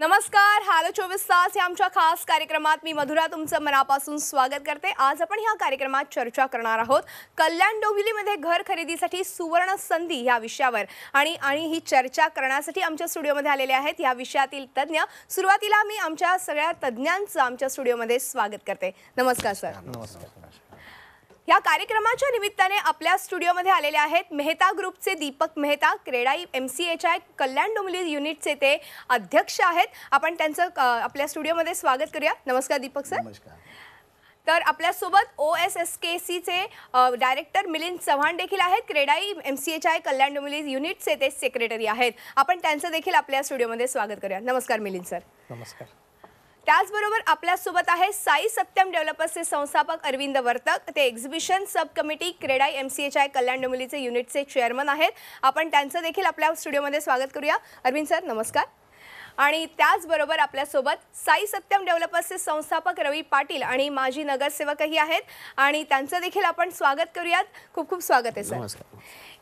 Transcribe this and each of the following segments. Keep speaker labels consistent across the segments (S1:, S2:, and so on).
S1: नमस्कार हॅलो चोवीस तास या आमच्या खास कार्यक्रमात मी मधुरा तुमचं मनापासून स्वागत करते आज आपण ह्या कार्यक्रमात चर्चा करणार आहोत कल्याण डोंबिवलीमध्ये घर खरेदीसाठी सुवर्ण संधी या विषयावर आणि आणि ही चर्चा करण्यासाठी आमच्या स्टुडिओमध्ये आलेले आहेत या विषयातील तज्ज्ञ सुरुवातीला मी आमच्या सगळ्या तज्ज्ञांचं आमच्या स्टुडिओमध्ये स्वागत करते नमस्कार सर नमस्कार या कार्यक्रमाच्या निमित्ताने आपल्या स्टुडिओमध्ये आलेले आहेत मेहता ग्रुपचे Deepak Mehta CREDAI M C H I Kalyan Dombivli युनिटचे ते अध्यक्ष आहेत आपण त्यांचं आपल्या स्टुडिओमध्ये स्वागत करूया नमस्कार दीपक सर तर आपल्यासोबत ओ एस एस के सीचे डायरेक्टर मिलिंद चव्हाण देखील आहेत CREDAI M C H I Kalyan Dombivli युनिटचे ते सेक्रेटरी आहेत आपण त्यांचं देखील आपल्या स्टुडिओमध्ये स्वागत करूया नमस्कार मिलिंद सर नमस्कार त्याचबरोबर आपल्यासोबत आहे साई सत्यम डेव्हलपर्सचे संस्थापक अरविंद वर्तक ते exhibition sub committee CREDAI M C H I Kalyan डोंबिवलीचे युनिटचे चेअरमन आहेत आपण त्यांचं देखील आपल्या स्टुडिओमध्ये स्वागत करूया अरविंद सर नमस्कार आणि त्याचबरोबर आपल्यासोबत साई सत्यम डेव्हलपर्सचे संस्थापक रवी पाटील आणि माजी नगरसेवकही आहेत आणि त्यांचं देखील आपण स्वागत करूयात खूप खूप स्वागत आहे सर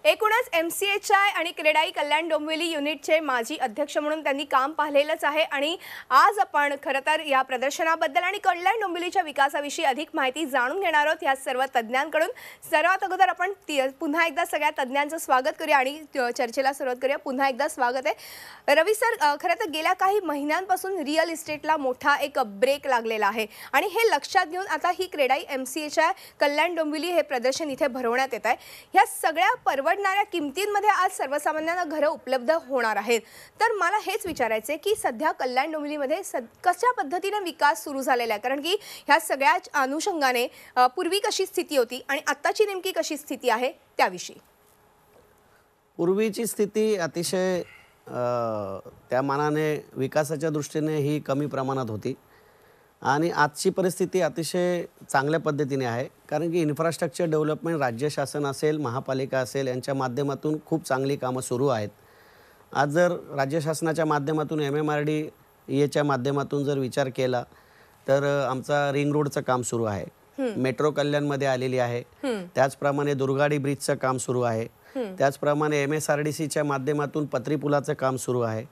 S1: एकूणच एम सी एच आय आणि क्रेडाई कल्याण डोंबिवली युनिटचे माजी अध्यक्ष म्हणून त्यांनी काम पाहिलेलंच आहे आणि आज आपण खरं तर या प्रदर्शनाबद्दल आणि कल्याण डोंबिवलीच्या विकासाविषयी अधिक माहिती जाणून घेणार आहोत या सर्व तज्ज्ञांकडून सर्वात अगोदर आपण पुन्हा एकदा सगळ्या तज्ज्ञांचं स्वागत करूया आणि चर्चेला सुरुवात करूया पुन्हा एकदा स्वागत आहे रवी सर खरं तर गेल्या काही महिन्यांपासून रिअल इस्टेटला मोठा एक ब्रेक लागलेला आहे आणि हे लक्षात घेऊन आता ही CREDAI M C H I Kalyan Dombivli हे प्रदर्शन इथे भरवण्यात येत आहे ह्या सगळ्या परवड परवडणाऱ्या किमतींमध्ये आज सर्वसामान्यांना घरं उपलब्ध होणार आहेत तर मला हेच आहे की सध्या कल्याण डोंबिवलीमध्ये स कशा पद्धतीने विकास सुरू झालेला आहे कारण की ह्या सगळ्याच अनुषंगाने पूर्वी कशी स्थिती होती आणि आत्ताची नेमकी कशी स्थिती आहे त्याविषयी
S2: पूर्वीची स्थिती अतिशय त्या मानाने विकासाच्या दृष्टीने ही कमी प्रमाणात होती आणि आजची परिस्थिती अतिशय चांगल्या पद्धतीने आहे कारण की इन्फ्रास्ट्रक्चर डेव्हलपमेंट राज्य शासन असेल महापालिका असेल यांच्या माध्यमातून खूप चांगली कामं सुरू आहेत आज जर राज्य शासनाच्या माध्यमातून एम एम आर डी एच्या e माध्यमातून जर विचार केला तर आमचा रिंग रोडचं काम सुरू आहे मेट्रो कल्याणमध्ये आलेली आहे त्याचप्रमाणे दुर्गाडी ब्रिजचं काम सुरू आहे त्याचप्रमाणे एम एस आर डी सीच्या माध्यमातून पत्रीपुलाचं काम सुरू आहे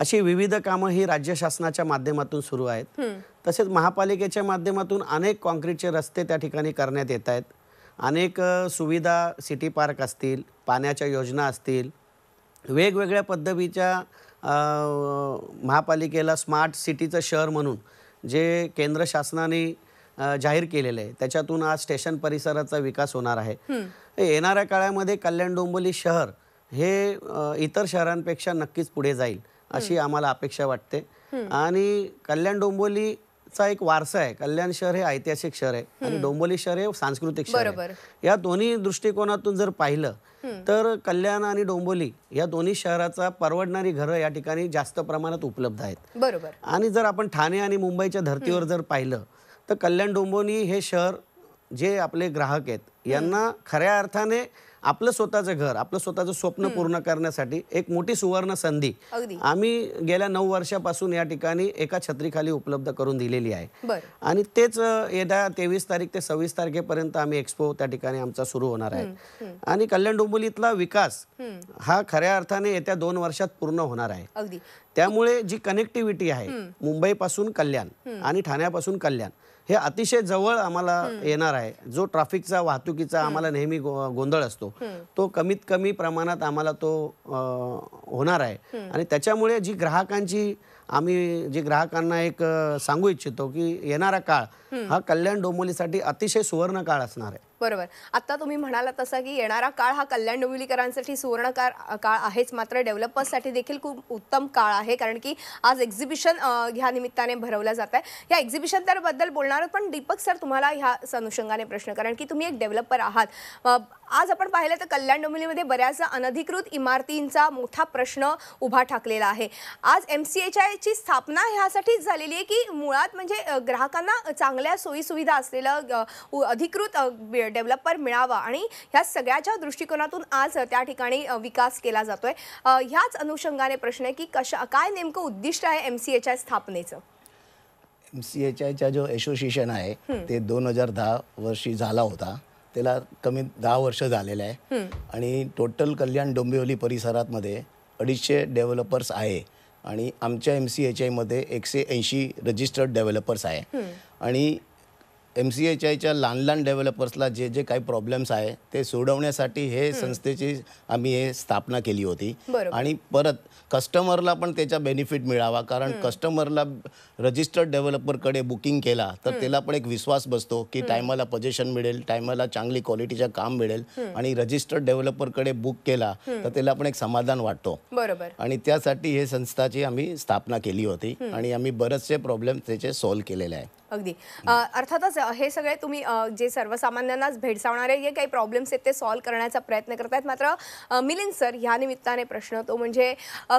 S2: अशी विविध कामं ही राज्य शासनाच्या माध्यमातून सुरू आहेत तसेच महापालिकेच्या माध्यमातून अनेक कॉन्क्रीटचे रस्ते त्या ठिकाणी करण्यात येत आहेत अनेक सुविधा सिटी पार्क असतील पाण्याच्या योजना असतील वेगवेगळ्या पद्धतीच्या महापालिकेला स्मार्ट सिटीचं शहर म्हणून जे केंद्र शासनाने जाहीर केलेलं आहे त्याच्यातून आज स्टेशन परिसराचा विकास होणार आहे येणाऱ्या काळामध्ये कल्याण डोंबोली शहर हे इतर शहरांपेक्षा नक्कीच पुढे जाईल अशी आम्हाला अपेक्षा वाटते आणि कल्याण डोंबोली चा एक वारसा आहे कल्याण शहर हे ऐतिहासिक शहर आहे आणि डोंबोली शहर हे सांस्कृतिक शहर आहे या दोन्ही दृष्टिकोनातून जर पाहिलं तर कल्याण आणि डोंबोली या दोन्ही शहराचा परवडणारी घरं या ठिकाणी जास्त प्रमाणात उपलब्ध आहेत बरोबर आणि जर आपण ठाणे आणि मुंबईच्या धर्तीवर जर पाहिलं तर कल्याण डोंबोली हे शहर जे आपले ग्राहक आहेत यांना खऱ्या अर्थाने आपलं स्वतःचं घर आपलं स्वतःचं स्वप्न पूर्ण करण्यासाठी एक मोठी सुवर्ण संधी आम्ही गेल्या नऊ वर्षापासून या ठिकाणी एका छत्रीखाली उपलब्ध करून दिलेली आहे आणि तेच येत्या तेवीस तारीख ते सव्वीस तारखेपर्यंत आम्ही एक्सपो त्या ठिकाणी आमचा सुरू होणार आहे आणि कल्याण डोंबिवलीतला विकास हा खऱ्या अर्थाने येत्या दोन वर्षात पूर्ण होणार आहे त्यामुळे जी कनेक्टिव्हिटी आहे मुंबईपासून कल्याण आणि ठाण्यापासून कल्याण हे अतिशय जवळ आम्हाला येणार आहे जो ट्रॅफिकचा वाहतुकीचा आम्हाला नेहमी गोंधळ असतो तो कमीत कमी प्रमाणात आम्हाला तो होणार आहे आणि त्याच्यामुळे जी ग्राहकांची आम्ही जी ग्राहकांना एक सांगू इच्छितो की येणारा काळ हा कल्याण डोंबोलीसाठी अतिशय सुवर्ण काळ असणार आहे
S1: बरोबर आता तुम्ही म्हणाला तसा की येणारा काळ हा कल्याण डोंबिवलीकरांसाठी सुवर्ण काळ आहेच मात्र डेव्हलपर्ससाठी देखील खूप उत्तम काळ आहे कारण की आज एक्झिबिशन ह्या निमित्ताने भरवलं जात आहे ह्या एक्झिबिशन तर बद्दल बोलणार पण दीपक सर तुम्हाला ह्या अनुषंगाने प्रश्न कारण की तुम्ही एक डेव्हलपर आहात आज आपण पाहिलं तर कल्याण डोंबिवलीमध्ये बऱ्याचदा अनधिकृत इमारतींचा मोठा प्रश्न उभा ठाकलेला आहे आज एम सी एच आयची स्थापना ह्यासाठीच झालेली आहे की मुळात म्हणजे ग्राहकांना चांगल्या सोयीसुविधा असलेलं अधिकृत डेव्हलपर मिळावा आणि ह्या सगळ्याच्या दृष्टिकोनातून आज त्या ठिकाणी विकास केला जातोय ह्याच अनुषंगाने प्रश्न आहे की कशा काय नेमकं उद्दिष्ट आहे एम सी एच स्थापनेचं
S3: एम सी एच आयचा जो असोसिएशन आहे ते दोन हजार दहा वर्षी झाला होता त्याला कमी दहा वर्ष झालेलं आहे आणि टोटल कल्याण डोंबिवली परिसरात मध्ये अडीचशे डेव्हलपर्स आहे आणि आमच्या एम सी एच आयमध्ये एकशे ऐंशी रजिस्टर्ड डेव्हलपर्स आहे आणि एम सी एच आयच्या लहान लहान डेव्हलपर्सला जे जे काही प्रॉब्लेम्स आहे ते सोडवण्यासाठी हे संस्थेची आम्ही हे स्थापना केली होती आणि परत कस्टमरला पण त्याचा बेनिफिट मिळावा कारण कस्टमरला रजिस्टर्ड डेव्हलपरकडे बुकिंग केला तर त्याला पण एक विश्वास बसतो की टायमाला पजेशन मिळेल टायमाला चांगली क्वालिटीचं काम मिळेल आणि रजिस्टर्ड डेव्हलपरकडे बुक केला तर त्याला पण एक समाधान वाटतो बरोबर आणि त्यासाठी हे संस्थाची आम्ही स्थापना केली होती आणि आम्ही बरेचसे प्रॉब्लेम त्याचे सॉल्व्ह केलेले आहे
S1: अगदी अर्थातच हे सगळे तुम्ही जे सर्वसामान्यांनाच भेडसावणारे जे काही प्रॉब्लेम्स आहेत ते सॉल्व्ह करण्याचा प्रयत्न करतायत मात्र मिलिंद सर ह्या निमित्ताने प्रश्न तो म्हणजे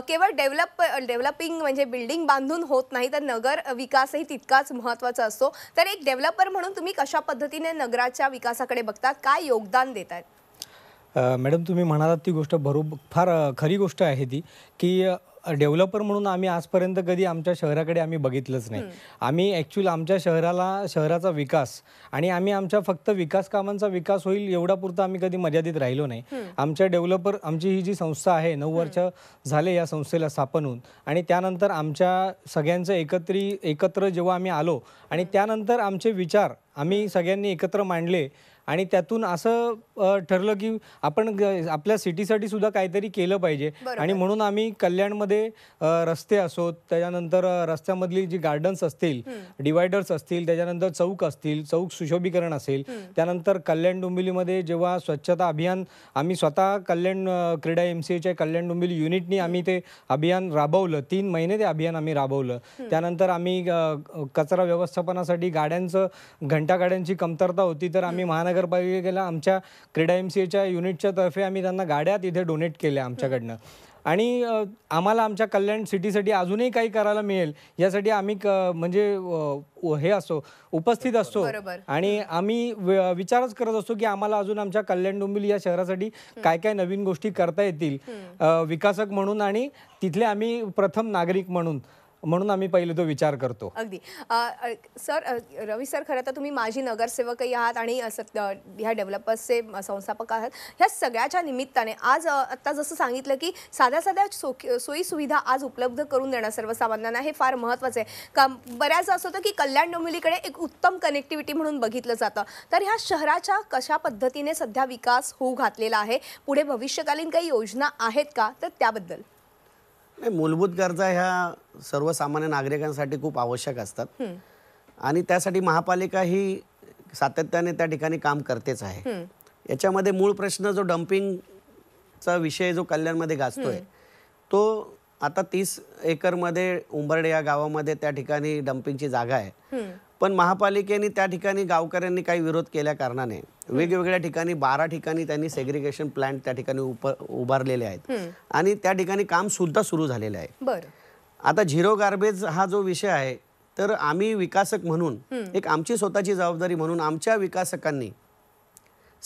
S1: केवळ डेव्हलप डेव्हलपिंग म्हणजे बिल्डिंग बांधून होत नाही तर नगर विकासही तितकाच महत्त्वाचा असतो तर एक डेव्हलपर म्हणून तुम्ही कशा पद्धतीने नगराच्या विकासाकडे बघतात काय योगदान देतात
S4: मॅडम तुम्ही म्हणालात ती गोष्ट बरोबर फार खरी गोष्ट आहे ती की डेव्हलपर म्हणून आम्ही आजपर्यंत कधी आमच्या शहराकडे आम्ही बघितलंच नाही आम्ही ॲक्च्युअली आमच्या शहराला शहराचा विकास आणि आम्ही आमच्या फक्त विकास कामांचा विकास होईल एवढा पुरता आम्ही कधी मर्यादित राहिलो नाही आमच्या डेव्हलपर आमची ही जी संस्था आहे नऊ वर्ष झाले या संस्थेला स्थापन होऊन आणि त्यानंतर आमच्या सगळ्यांचं एकत्री एकत्र जेव्हा आम्ही आलो आणि त्यानंतर आमचे विचार आम्ही सगळ्यांनी एकत्र मांडले आणि त्यातून असं ठरलं की आपण आपल्या सिटीसाठी सुद्धा काहीतरी केलं पाहिजे आणि म्हणून आम्ही कल्याणमध्ये रस्ते असोत त्याच्यानंतर रस्त्यामधली जी गार्डन्स असतील डिवायडर्स असतील त्याच्यानंतर चौक असतील चौक सुशोभीकरण असेल त्यानंतर कल्याण डोंबिवलीमध्ये जेव्हा स्वच्छता अभियान आम्ही स्वतः कल्याण क्रीडा एम सी एच्या कल्याण डोंबिवली युनिटनी आम्ही ते अभियान राबवलं तीन महिने ते अभियान आम्ही राबवलं त्यानंतर आम्ही कचरा व्यवस्थापनासाठी गाड्यांचं घंटा गाड्यांची कमतरता होती तर आम्ही महानगर नगरपालिकेला आमच्या क्रीडा एम सी एच्या युनिटच्या तर्फे आम्ही त्यांना गाड्या तिथे डोनेट केल्या आमच्याकडनं आणि आम्हाला आमच्या कल्याण सिटीसाठी अजूनही काही करायला मिळेल यासाठी आम्ही म्हणजे हे असो उपस्थित असतो आणि आम्ही विचारच करत असतो की आम्हाला अजून आमच्या कल्याण डोंबिवली या शहरासाठी काय काय नवीन गोष्टी करता येतील विकासक म्हणून आणि तिथले आम्ही प्रथम नागरिक म्हणून म्हणून आम्ही पहिले तो विचार करतो
S1: अगदी सर रवी सर खरं तर तुम्ही माजी नगरसेवकही आहात आणि ह्या डेव्हलपर्सचे संस्थापक आहात ह्या सगळ्याच्या निमित्ताने आज आता आत्ता जसं सांगितलं की साध्या साध्या सोयी सुविधा आज उपलब्ध करून देणं सर्वसामान्यांना हे फार महत्त्वाचं आहे का बऱ्याच असं होतं की कल्याण डोंबिवलीकडे एक उत्तम कनेक्टिव्हिटी म्हणून बघितलं जातं तर ह्या शहराच्या कशा पद्धतीने सध्या विकास होऊ घातलेला आहे पुढे भविष्यकालीन काही योजना आहेत का तर त्याबद्दल
S2: नाही मूलभूत गरजा ह्या सर्वसामान्य नागरिकांसाठी खूप आवश्यक असतात आणि त्यासाठी महापालिका ही सातत्याने त्या ठिकाणी काम करतेच आहे याच्यामध्ये मूळ प्रश्न जो डम्पिंगचा विषय जो कल्याणमध्ये गाजतोय तो आता तीस एकरमध्ये उंबरडे या गावामध्ये त्या ठिकाणी डम्पिंगची जागा आहे पण महापालिकेने त्या ठिकाणी गावकऱ्यांनी काही विरोध केल्या कारणाने वेगवेगळ्या ठिकाणी बारा ठिकाणी त्यांनी सेग्रिगेशन प्लांट त्या ठिकाणी उभारलेले आहेत आणि त्या ठिकाणी काम सुद्धा सुरू झालेलं आहे आता झिरो गार्बेज हा जो विषय आहे तर आम्ही विकासक म्हणून एक आमची स्वतःची जबाबदारी म्हणून आमच्या विकासकांनी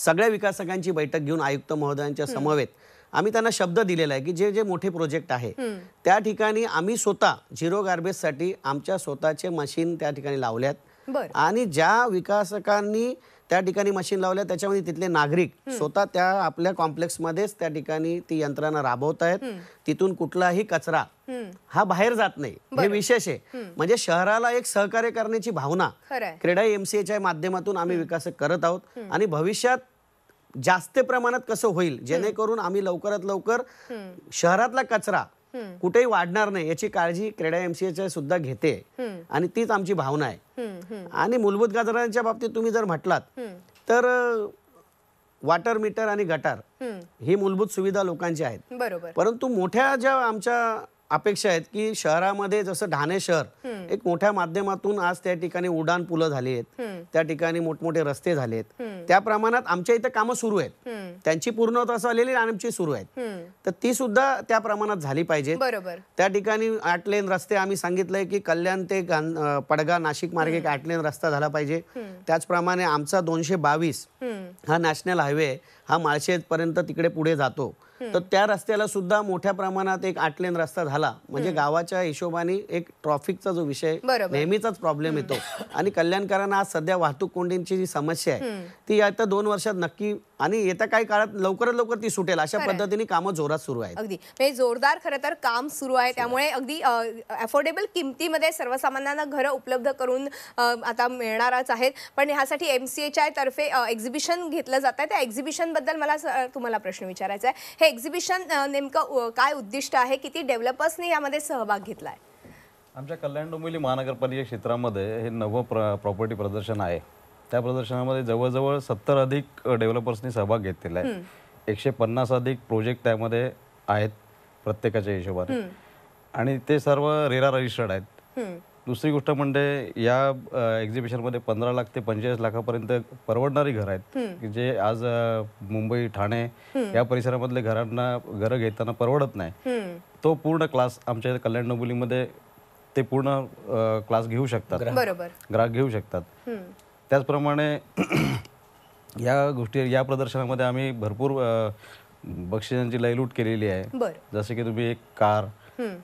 S2: सगळ्या विकासकांची बैठक घेऊन आयुक्त महोदयांच्या समवेत आम्ही त्यांना शब्द दिलेला आहे की जे जे मोठे प्रोजेक्ट आहे त्या ठिकाणी आम्ही स्वतः झिरो गार्बेजसाठी आमच्या स्वतःचे मशीन त्या ठिकाणी लावल्यात आणि ज्या विकासकांनी त्या ठिकाणी मशीन लावल्या त्याच्यामध्ये तिथले नागरिक स्वतः त्या आपल्या कॉम्प्लेक्समध्येच त्या ठिकाणी ती यंत्रणा राबवत आहेत तिथून कुठलाही कचरा हा बाहेर जात नाही हे विशेष आहे म्हणजे शहराला एक सहकार्य करण्याची भावना क्रीडा एमसीएच्या माध्यमातून आम्ही विकास करत आहोत आणि भविष्यात जास्त प्रमाणात कसं होईल जेणेकरून आम्ही लवकरात लवकर शहरातला कचरा कुठेही वाढणार नाही याची काळजी क्रेडा एमसीए सुद्धा घेते आणि तीच आमची भावना आहे आणि मूलभूत गाजरांच्या बाबतीत तुम्ही जर म्हटलात तर वॉटर मीटर आणि गटार ही मूलभूत सुविधा लोकांची आहेत बरोबर परंतु मोठ्या ज्या आमच्या अपेक्षा आहेत की शहरामध्ये जसं ढाणे शहर एक मोठ्या माध्यमातून आज त्या ठिकाणी उडान पुलं झाली आहेत त्या ठिकाणी मोठमोठे रस्ते झाले आहेत त्या प्रमाणात आमच्या इथं कामं सुरू आहेत त्यांची पूर्णता आलेली आणि आमची सुरू आहेत तर ती सुद्धा त्या प्रमाणात झाली पाहिजे त्या ठिकाणी आठ लेन रस्ते आम्ही सांगितलंय की कल्याण ते पडगा नाशिक मार्गे एक आठ लेन रस्ता झाला पाहिजे त्याचप्रमाणे आमचा दोनशे बावीस हा नॅशनल हायवे हा माळशेज पर्यंत तिकडे पुढे जातो तर त्या रस्त्याला सुद्धा मोठ्या प्रमाणात एक लेन रस्ता झाला म्हणजे गावाच्या हिशोबाने एक ट्रॉफिकचा जो विषय नेहमीचाच प्रॉब्लेम येतो आणि कल्याणकरांना आज सध्या वाहतूक कोंडींची जी समस्या आहे ती आता दोन वर्षात नक्की आणि येत्या काही काळात लवकरात लवकर ती सुटेल अशा पद्धतीने कामं जोरात सुरू आहेत
S1: अगदी म्हणजे जोरदार खरं तर काम सुरू आहे त्यामुळे अगदी अफोर्डेबल किमतीमध्ये सर्वसामान्यांना घरं उपलब्ध करून आता मिळणारच आहेत पण ह्यासाठी एम सी तर्फे एक्झिबिशन घेतलं जात आहे त्या बद्दल मला तुम्हाला प्रश्न विचारायचा आहे हे एक्झिबिशन नेमकं काय उद्दिष्ट आहे किती डेव्हलपर्सने यामध्ये सहभाग घेतला आहे
S5: आमच्या कल्याण डोंबिवली महानगरपालिका क्षेत्रामध्ये हे नवं प्र प्रॉपर्टी प्रदर्शन आहे त्या प्रदर्शनामध्ये जवळजवळ सत्तर अधिक डेव्हलपर्सनी सहभाग घेतलेला
S1: आहे
S5: एकशे पन्नास अधिक प्रोजेक्ट त्यामध्ये आहेत प्रत्येकाच्या हिशोबाने आणि ते सर्व रेरा रजिस्टर्ड आहेत दुसरी गोष्ट म्हणजे या एक्झिबिशनमध्ये पंधरा लाख ते पंचेचाळीस लाखापर्यंत परवडणारी घरं आहेत जे आज मुंबई ठाणे या परिसरामधले घरांना घरं घेताना परवडत नाही तो पूर्ण क्लास आमच्या कल्याण डोंबिवलीमध्ये ते पूर्ण क्लास घेऊ शकतात ग्राहक घेऊ शकतात त्याचप्रमाणे या गोष्टी या प्रदर्शनामध्ये आम्ही भरपूर बक्षिसांची लयलूट केलेली आहे जसे की तुम्ही एक कार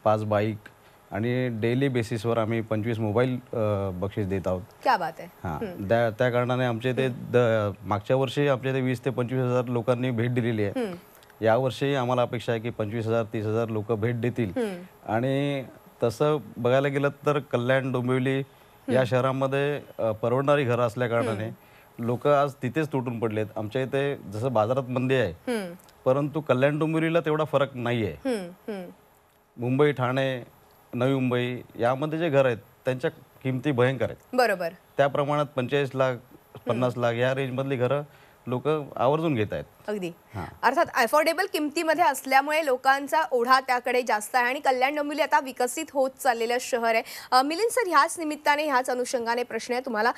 S5: पाच बाईक आणि डेली बेसिसवर आम्ही पंचवीस मोबाईल बक्षीस देत आहोत हा त्या कारणाने आमचे ते मागच्या वर्षी आमच्या ते वीस ते पंचवीस हजार लोकांनी भेट दिलेली आहे या यावर्षी आम्हाला अपेक्षा आहे की पंचवीस हजार तीस हजार लोक भेट देतील आणि तसं बघायला गेलं तर कल्याण डोंबिवली या शहरामध्ये परवडणारी घरं असल्या कारणाने लोक आज तिथेच तुटून पडलेत आमच्या इथे जसं बाजारात मंदी आहे परंतु कल्याण डोंबिवलीला तेवढा फरक नाही
S1: आहे
S5: मुंबई ठाणे नवी मुंबई यामध्ये जे घर आहेत त्यांच्या किमती भयंकर आहेत बरोबर त्या प्रमाणात पंचेचाळीस लाख पन्नास लाख या रेंजमधली घरं लोक आवर्जून घेत आहेत
S1: अगदी अर्थात अफोर्डेबल किमतीमध्ये असल्यामुळे लोकांचा ओढा त्याकडे जास्त आहे आणि कल्याण डोंबिवली आता विकसित होत चाललेलं शहर आहे मिलिंद सर ह्याच निमित्ताने ह्याच अनुषंगाने प्रश्न आहे तुम्हाला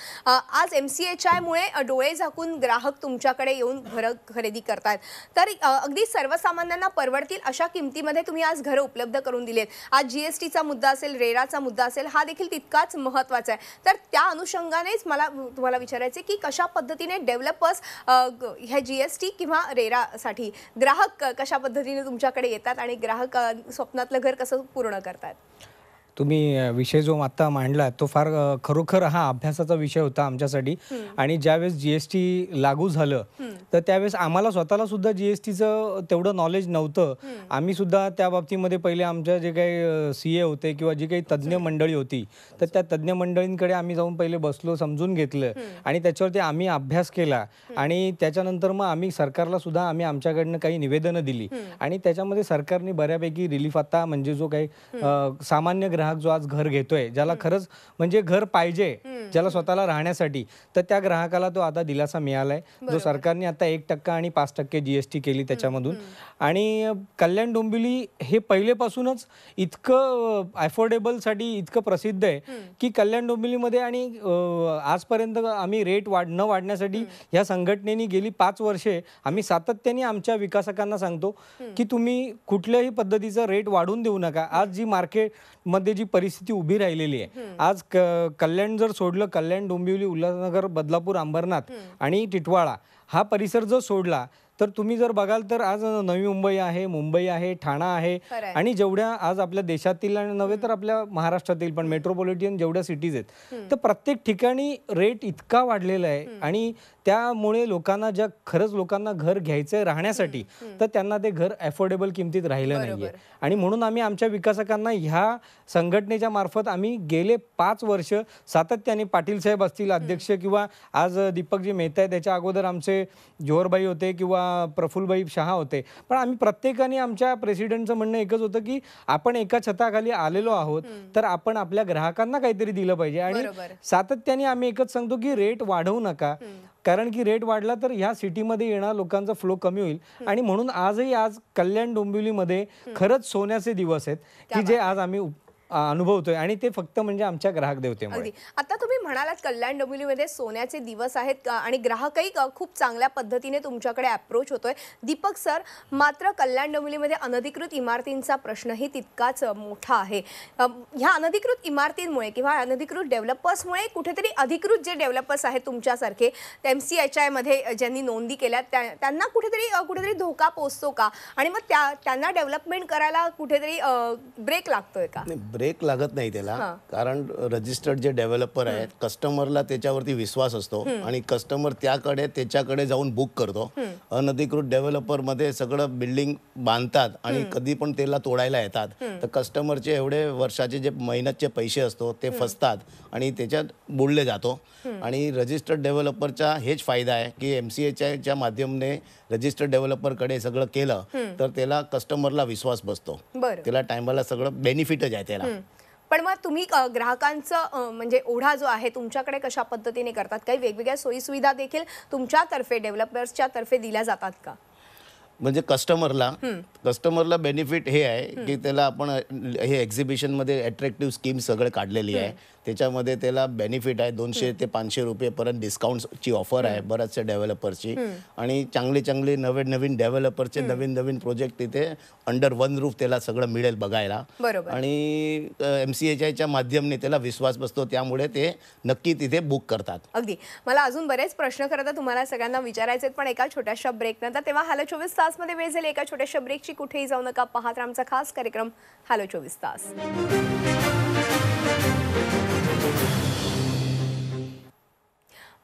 S1: आज एम सी एच आयमुळे डोळे झाकून ग्राहक तुमच्याकडे येऊन घरं खरेदी करतात तर अगदी सर्वसामान्यांना परवडतील अशा किमतीमध्ये तुम्ही आज घरं उपलब्ध करून दिलेत आज जी एस टीचा मुद्दा असेल रेराचा मुद्दा असेल हा देखील तितकाच महत्त्वाचा आहे तर त्या अनुषंगानेच मला तुम्हाला विचारायचे की कशा पद्धतीने डेव्हलपर्स ह्या जी एस टी किंवा रेरा रेरासाठी ग्राहक कशा पद्धतीने तुमच्याकडे येतात आणि ग्राहक स्वप्नातलं घर कसं पूर्ण करतात
S4: तुम्ही विषय जो आता मांडला तो फार खरोखर हा अभ्यासाचा विषय होता आमच्यासाठी आणि ज्यावेळेस जीएसटी लागू झालं तर त्यावेळेस आम्हाला स्वतःला सुद्धा जीएसटीचं तेवढं नॉलेज नव्हतं आम्ही सुद्धा त्या बाबतीमध्ये पहिले आमच्या जे काही सी ए होते किंवा जी काही तज्ज्ञ मंडळी होती तर त्या तज्ज्ञ मंडळींकडे आम्ही जाऊन पहिले बसलो समजून घेतलं आणि त्याच्यावरती आम्ही अभ्यास केला आणि त्याच्यानंतर मग आम्ही सरकारला सुद्धा आम्ही आमच्याकडनं काही निवेदनं दिली आणि त्याच्यामध्ये सरकारने बऱ्यापैकी रिलीफ आता म्हणजे जो काही सामान्य ग्राहक जो आज घर घेतोय ज्याला खरंच म्हणजे घर पाहिजे ज्याला स्वतःला राहण्यासाठी तर त्या ग्राहकाला तो आता दिलासा मिळालाय जो सरकारने आता एक टक्का आणि पाच टक्के जीएसटी केली त्याच्यामधून आणि कल्याण डोंबिवली हे पहिलेपासूनच इतकं अफोर्डेबलसाठी इतकं प्रसिद्ध आहे की कल्याण डोंबिवलीमध्ये आणि आजपर्यंत आम्ही रेट वाढ न वाढण्यासाठी ह्या संघटनेने गेली पाच वर्षे आम्ही सातत्याने आमच्या विकासकांना सांगतो की तुम्ही कुठल्याही पद्धतीचं रेट वाढून देऊ नका आज जी मार्केटमध्ये जी परिस्थिती उभी राहिलेली आहे आज कल्याण जर सोडलं कल्याण डोंबिवली उल्हासनगर बदलापूर अंबरनाथ आणि टिटवाळा हा परिसर जर सोडला तर तुम्ही जर बघाल तर आज नवी मुंबई आहे मुंबई आहे ठाणा आहे आणि जेवढ्या आज आपल्या देशातील आणि नव्हे तर आपल्या महाराष्ट्रातील पण मेट्रोपॉलिटियन जेवढ्या सिटीज आहेत तर प्रत्येक ठिकाणी रेट इतका वाढलेला आहे आणि त्यामुळे लोकांना ज्या खरंच लोकांना घर घ्यायचं राहण्यासाठी तर त्यांना ते घर अफोर्डेबल किमतीत राहिलं नाहीये आणि म्हणून आम्ही आमच्या विकासकांना ह्या संघटनेच्या मार्फत आम्ही गेले पाच वर्ष सातत्याने पाटील साहेब असतील अध्यक्ष किंवा आज दीपकजी मेहता मेहताय त्याच्या अगोदर आमचे जोहरबाई होते किंवा प्रफुल्लबाई शहा होते पण आम्ही प्रत्येकाने आमच्या प्रेसिडेंटचं म्हणणं एकच होतं की आपण एका छताखाली आलेलो आहोत तर आपण आपल्या ग्राहकांना काहीतरी दिलं पाहिजे आणि सातत्याने आम्ही एकच सांगतो की रेट वाढवू नका कारण की रेट वाढला तर ह्या सिटीमध्ये येणार लोकांचा फ्लो कमी होईल आणि म्हणून आजही आज कल्याण डोंबिवलीमध्ये खरंच सोन्याचे दिवस आहेत की जे आज आम्ही अनुभवतोय आणि ते फक्त म्हणजे आमच्या ग्राहक देवते
S1: आता तुम्ही म्हणालात कल्याण मध्ये सोन्याचे दिवस आहेत आणि ग्राहकही खूप चांगल्या पद्धतीने तुमच्याकडे अप्रोच होतोय दीपक सर मात्र कल्याण मध्ये अनधिकृत इमारतींचा प्रश्नही तितकाच मोठा आहे ह्या अनधिकृत इमारतींमुळे किंवा अनधिकृत डेव्हलपर्समुळे कुठेतरी अधिकृत जे डेव्हलपर्स आहेत तुमच्यासारखे एम सी एच आय मध्ये ज्यांनी नोंदी केल्या त्यांना कुठेतरी कुठेतरी धोका पोचतो का आणि मग त्या त्यांना डेव्हलपमेंट करायला कुठेतरी ब्रेक लागतोय का
S3: ब्रेक लागत नाही त्याला कारण रजिस्टर्ड जे डेव्हलपर आहेत कस्टमरला त्याच्यावरती विश्वास असतो आणि कस्टमर त्याकडे त्याच्याकडे जाऊन बुक करतो अनधिकृत डेव्हलपरमध्ये सगळं बिल्डिंग बांधतात आणि कधी पण त्याला तोडायला येतात तर कस्टमरचे एवढे वर्षाचे जे मेहनतचे पैसे असतो ते फसतात आणि त्याच्यात बुडले जातो आणि रजिस्टर्ड डेव्हलपरचा हेच फायदा आहे की एम सी एच्या माध्यमने रजिस्टर्ड डेव्हलपरकडे सगळं केलं तर त्याला कस्टमरला विश्वास बसतो त्याला टायमाला सगळं बेनिफिटच आहे त्याला
S1: पण मग तुम्ही ग्राहकांचं म्हणजे ओढा जो आहे तुमच्याकडे कशा पद्धतीने करतात काही वेगवेगळ्या सोयीसुविधा देखील तुमच्यातर्फे डेव्हलपर्सच्या तर्फे दिल्या जातात का
S3: म्हणजे कस्टमरला कस्टमरला बेनिफिट हे आहे की त्याला आपण हे एक्झिबिशन मध्ये अट्रॅक्टिव्ह स्कीम सगळं काढलेली आहे त्याच्यामध्ये त्याला बेनिफिट आहे दोनशे ते पाचशे रुपये पर्यंत डिस्काउंट ची ऑफर आहे बऱ्याचशा डेव्हलपर्सची आणि चांगले चांगले नवे नवीन डेव्हलपरचे नवीन नवीन प्रोजेक्ट तिथे अंडर वन रूफ त्याला सगळं मिळेल बघायला आणि एमसीएचआयच्या आयच्या माध्यमने त्याला विश्वास बसतो त्यामुळे ते नक्की तिथे बुक करतात
S1: अगदी मला अजून बरेच प्रश्न करता तुम्हाला सगळ्यांना विचारायचे पण एका छोट्याशा ब्रेक नंतर तेव्हा हा चोवीस तास मध्ये वेळ झाली एका छोट्याशा ब्रेकची कुठेही जाऊ नका पाहत आमचा खास कार्यक्रम हॅलो चोवीस तास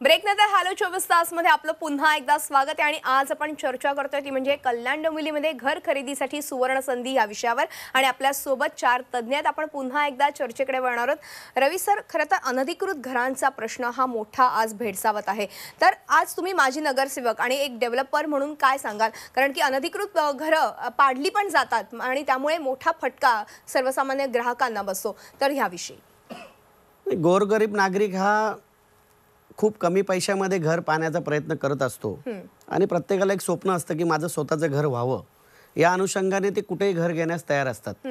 S1: नंतर हॅलो चोवीस मध्ये आपलं पुन्हा एकदा स्वागत आहे आणि आज आपण चर्चा करतोय ती म्हणजे कल्याण डोंबिवलीमध्ये घर खरेदीसाठी सुवर्ण संधी या विषयावर आणि आपल्यासोबत चार तज्ज्ञ आपण पुन्हा एकदा चर्चेकडे वळणार आहोत रवी सर खरं तर अनधिकृत घरांचा प्रश्न हा मोठा आज भेडसावत आहे तर आज तुम्ही माजी नगरसेवक आणि एक डेव्हलपर म्हणून काय सांगाल कारण की अनधिकृत घरं पाडली पण जातात आणि त्यामुळे मोठा फटका सर्वसामान्य ग्राहकांना बसतो तर ह्याविषयी
S2: गोरगरीब नागरिक हा खूप कमी पैशामध्ये घर पाहण्याचा प्रयत्न करत असतो आणि प्रत्येकाला एक स्वप्न असतं की माझं स्वतःचं घर व्हावं या अनुषंगाने ते कुठेही घर घेण्यास तयार असतात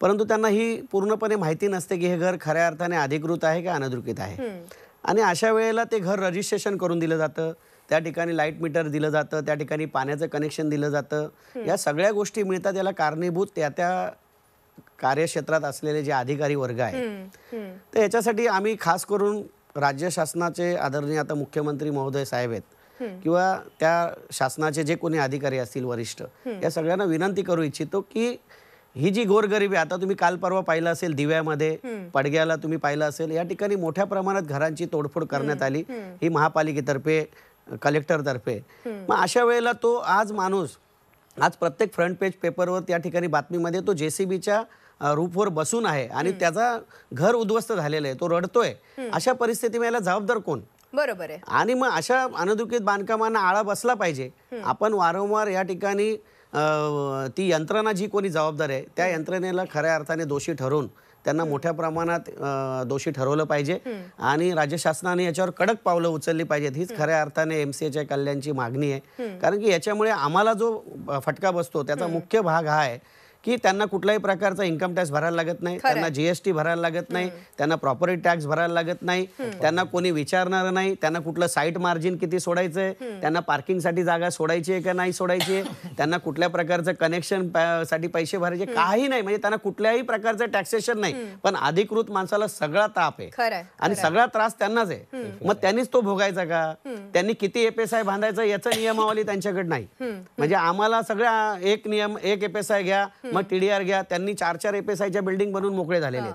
S2: परंतु त्यांना ही पूर्णपणे माहिती नसते की हे घर खऱ्या अर्थाने अधिकृत आहे का अनधिकृत आहे आणि अशा वेळेला ते घर रजिस्ट्रेशन करून दिलं जातं त्या ठिकाणी लाईट मीटर दिलं जातं त्या ठिकाणी पाण्याचं कनेक्शन दिलं जातं या सगळ्या गोष्टी मिळतात याला कारणीभूत त्या त्या कार्यक्षेत्रात असलेले जे अधिकारी वर्ग आहे तर याच्यासाठी आम्ही खास करून राज्य शासनाचे आदरणीय आता मुख्यमंत्री महोदय साहेब आहेत किंवा त्या शासनाचे जे कोणी अधिकारी असतील वरिष्ठ या सगळ्यांना विनंती करू इच्छितो की ही जी गोरगरिबी आता तुम्ही काल परवा पाहिलं असेल दिव्यामध्ये पडग्याला तुम्ही पाहिलं असेल या ठिकाणी मोठ्या प्रमाणात घरांची तोडफोड करण्यात आली ही महापालिकेतर्फे कलेक्टरतर्फे मग अशा वेळेला तो आज माणूस आज प्रत्येक फ्रंट पेज पेपरवर त्या ठिकाणी बातमीमध्ये तो जेसीबीच्या रूफवर बसून आहे आणि त्याचा घर उद्ध्वस्त झालेलं आहे तो रडतोय अशा परिस्थितीमध्ये याला जबाबदार कोण बरोबर आहे आणि मग अशा अनधिकृत बांधकामांना आळा बसला पाहिजे आपण वारंवार या ठिकाणी ती यंत्रणा जी कोणी जबाबदार आहे त्या यंत्रणेला खऱ्या अर्थाने दोषी ठरवून त्यांना मोठ्या प्रमाणात दोषी ठरवलं पाहिजे आणि राज्य शासनाने याच्यावर कडक पावलं उचलली पाहिजेत हीच खऱ्या अर्थाने एम सी एच्या कल्याणची मागणी आहे कारण की याच्यामुळे आम्हाला जो फटका बसतो त्याचा मुख्य भाग हा आहे की त्यांना कुठल्याही प्रकारचा इन्कम टॅक्स भरायला लागत नाही त्यांना जीएसटी भरायला लागत नाही त्यांना प्रॉपर्टी टॅक्स भरायला लागत नाही त्यांना कोणी विचारणार नाही त्यांना कुठलं साईट मार्जिन किती सोडायचं आहे त्यांना पार्किंगसाठी जागा सोडायची आहे का नाही सोडायची त्यांना कुठल्या प्रकारचं कनेक्शन साठी पैसे भरायचे काही नाही म्हणजे त्यांना कुठल्याही प्रकारचं टॅक्सेशन नाही पण अधिकृत माणसाला सगळा ताप आहे आणि सगळा त्रास त्यांनाच आहे मग त्यांनीच तो भोगायचा का त्यांनी किती एपीएसआय बांधायचा याचं नियमावली त्यांच्याकडे नाही म्हणजे आम्हाला सगळ्या एक नियम एक एपीएसआय घ्या मग टीडीआर घ्या त्यांनी चार चार च्या बिल्डिंग बनवून मोकळे झालेले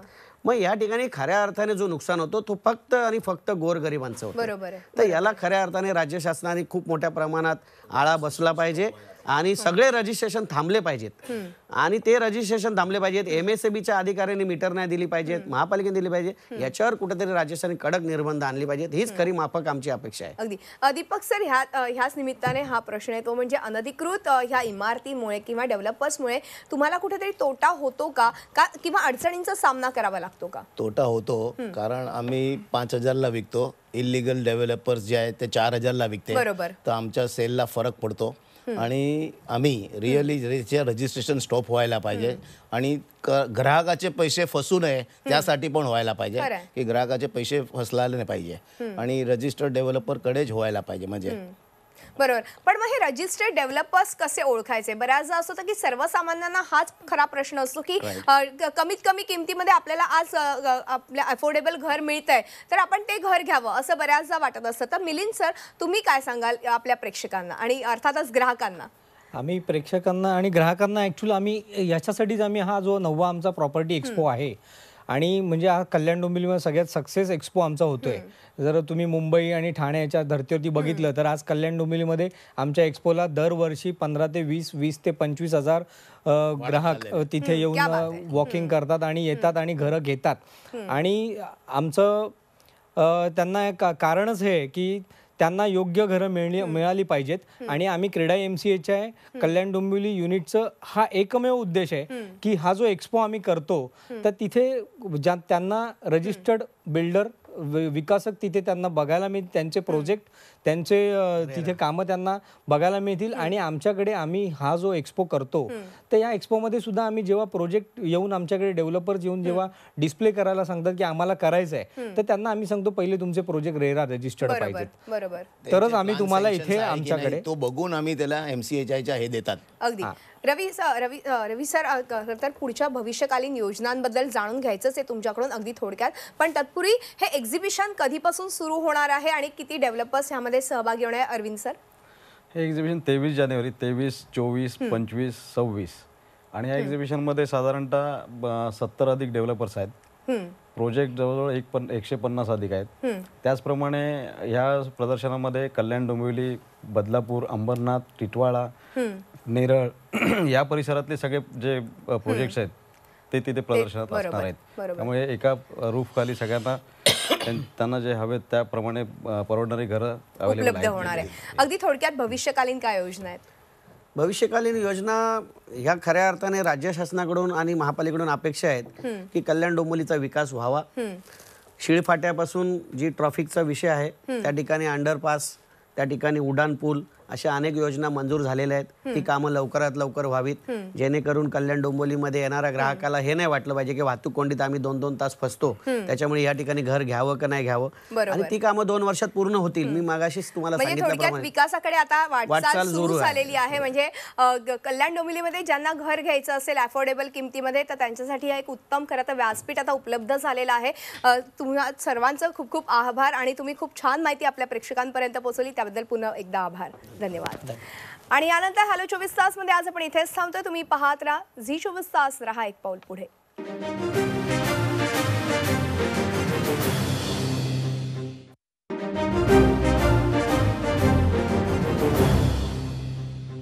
S2: मग या ठिकाणी खऱ्या अर्थाने जो नुकसान होतो तो फक्त आणि फक्त गोरगरिबांचं होतं बरोबर तर याला खऱ्या अर्थाने राज्य शासनाने खूप मोठ्या प्रमाणात आळा बसला पाहिजे आणि सगळे रजिस्ट्रेशन थांबले पाहिजेत आणि ते रजिस्ट्रेशन थांबले पाहिजेत एम एस एबीच्या अधिकाऱ्यांनी मीटर नाही दिली पाहिजेत महापालिकेने दिली पाहिजे याच्यावर कुठेतरी राज्य कडक निर्बंध आणले पाहिजेत हीच खरी माफक आमची अपेक्षा आहे
S1: अगदी दीपक सर ह्या ह्याच निमित्ताने हा प्रश्न आहे तो म्हणजे अनधिकृत ह्या इमारतीमुळे किंवा डेव्हलपर्समुळे तुम्हाला कुठेतरी तोटा होतो का का किंवा अडचणींचा सामना करावा लागतो का
S3: तोटा होतो कारण आम्ही पाच हजारला विकतो इलिगल डेव्हलपर्स जे आहेत ते चार हजारला विकते बरोबर तर आमच्या सेलला फरक पडतो आणि आम्ही रिअली रजिस्ट्रेशन स्टॉप व्हायला पाहिजे आणि ग्राहकाचे पैसे फसू नये त्यासाठी पण व्हायला पाहिजे की ग्राहकाचे पैसे फसलाले नाही पाहिजे आणि रजिस्टर्ड कडेच व्हायला पाहिजे म्हणजे
S1: बरोबर पण मग हे रजिस्टर्ड डेव्हलपर्स कसे ओळखायचे बऱ्याचदा असं होतं की सर्वसामान्यांना हाच खरा प्रश्न असतो की कमीत कमी किमतीमध्ये आपल्याला आज आपल्या अफोर्डेबल घर मिळत आहे तर आपण ते घर घ्यावं असं बऱ्याचदा वाटत असतं तर मिलिंद सर तुम्ही काय सांगाल आपल्या प्रेक्षकांना आणि अर्थातच ग्राहकांना
S4: आम्ही प्रेक्षकांना आणि ग्राहकांना ॲक्च्युली आम्ही याच्यासाठीच आम्ही हा जो नववा आमचा प्रॉपर्टी एक्सपो आहे आणि म्हणजे हा कल्याण डोंबिवलीमध्ये सगळ्यात सक्सेस एक्सपो आमचा होतोय जर तुम्ही मुंबई आणि ठाणे याच्या धर्तीवरती बघितलं तर आज कल्याण डोंबिवलीमध्ये आमच्या एक्सपोला दरवर्षी पंधरा ते वीस वीस ते पंचवीस हजार ग्राहक तिथे येऊन वॉकिंग करतात आणि येतात आणि घरं घेतात आणि आमचं त्यांना एक कारणच हे की त्यांना योग्य घरं मिळली मिळाली पाहिजेत आणि आम्ही क्रीडा एम सी एच्या कल्याण डोंबिवली युनिटचं हा एकमेव उद्देश आहे की हा जो एक्सपो आम्ही करतो तर तिथे ज्या त्यांना रजिस्टर्ड बिल्डर विकासक तिथे त्यांना बघायला मिळतील त्यांचे प्रोजेक्ट त्यांचे तिथे कामं त्यांना बघायला मिळतील आणि आमच्याकडे आम्ही हा जो एक्सपो करतो तर या एक्सपोमध्ये सुद्धा आम्ही जेव्हा प्रोजेक्ट येऊन आमच्याकडे डेव्हलपर्स येऊन जेव्हा डिस्प्ले करायला सांगतात की आम्हाला करायचं आहे तर त्यांना आम्ही सांगतो पहिले तुमचे प्रोजेक्ट रेरा रजिस्टर्ड पाहिजेत
S1: बरोबर तरच आम्ही तुम्हाला इथे आमच्याकडे तो
S4: बघून आम्ही त्याला एमसीएच्या हे देतात
S1: अगदी रवी सर रवी रवी सर तर पुढच्या भविष्यकालीन योजनांबद्दल जाणून घ्यायचंच आहे तुमच्याकडून अगदी थोडक्यात पण तत्पूर्वी हे एक्झिबिशन कधीपासून सुरू होणार आहे आणि किती डेव्हलपर्स यामध्ये सहभागी होणार आहे अरविंद सर
S5: हे एक्झिबिशन तेवीस जानेवारी तेवीस चोवीस पंचवीस सव्वीस आणि या एक्झिबिशनमध्ये साधारणतः सत्तर अधिक डेव्हलपर्स आहेत प्रोजेक्ट जवळजवळ एक पण एकशे पन्नास अधिक आहेत त्याचप्रमाणे ह्या प्रदर्शनामध्ये कल्याण डोंबिवली बदलापूर अंबरनाथ टिटवाळा नेरळ या परिसरातले सगळे जे प्रोजेक्ट्स आहेत ते तिथे प्रदर्शनात असणार आहेत त्यामुळे एका रूफ खाली सगळ्यांना त्यांना जे हवेत त्याप्रमाणे परवडणारी घरं अवेलेबल होणार
S1: आहे अगदी थोडक्यात भविष्यकालीन काय योजना आहेत
S5: भविष्यकालीन
S2: योजना ह्या खऱ्या अर्थाने राज्य शासनाकडून आणि महापालिकेकडून अपेक्षा आहेत की कल्याण डोंबोलीचा विकास व्हावा शिळफाट्यापासून जी ट्रॉफिकचा विषय आहे त्या ठिकाणी अंडरपास त्या ठिकाणी पूल अशा अनेक योजना मंजूर झालेल्या आहेत ती कामं लवकरात लवकर व्हावीत जेणेकरून कल्याण डोंबोलीमध्ये येणाऱ्या ग्राहकाला हे नाही वाटलं पाहिजे की वाहतूक कोंडीत आम्ही दोन दोन तास फसतो त्याच्यामुळे या ठिकाणी घर घ्यावं का नाही घ्यावं आणि ती कामं दोन वर्षात पूर्ण होतील मी मागाशीच तुम्हाला म्हणजे
S1: विकासाकडे आता वाटचाल सुरू झालेली आहे हो. म्हणजे कल्याण डोंबिवलीमध्ये ज्यांना घर घ्यायचं असेल अफोर्डेबल किमतीमध्ये तर त्यांच्यासाठी एक उत्तम खरं तर व्यासपीठ आता उपलब्ध झालेलं आहे तुम्हा सर्वांचं खूप खूप आभार आणि तुम्ही खूप छान माहिती आपल्या प्रेक्षकांपर्यंत पोहोचवली त्याबद्दल पुन्हा एकदा आभार धन्यवाद आणि यानंतर हॅलो चोवीस तास मध्ये आज आपण इथेच थांबतोय तुम्ही पाहत राहा झी चोवीस तास राहा एक पाऊल पुढे